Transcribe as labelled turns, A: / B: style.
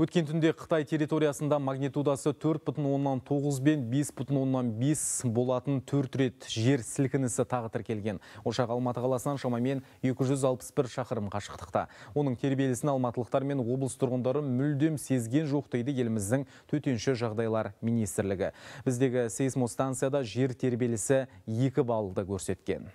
A: Өткен түнде Қытай территориясында магнитудасы 4,9 бен 5,5 болатын төрт рет жер сілкінісі тағы тіркелген. Ошақ Алматы қаласынан шамамен 261 шақырым қашықтықта. Оның тербелісін алматылықтар мен облыс тұрғындары мүлдем сезген жоқ дейді еліміздің төтенше жағдайлар министрлігі. Біздегі сейсмостанцияда жер тербелісі 2 балды көрсеткен.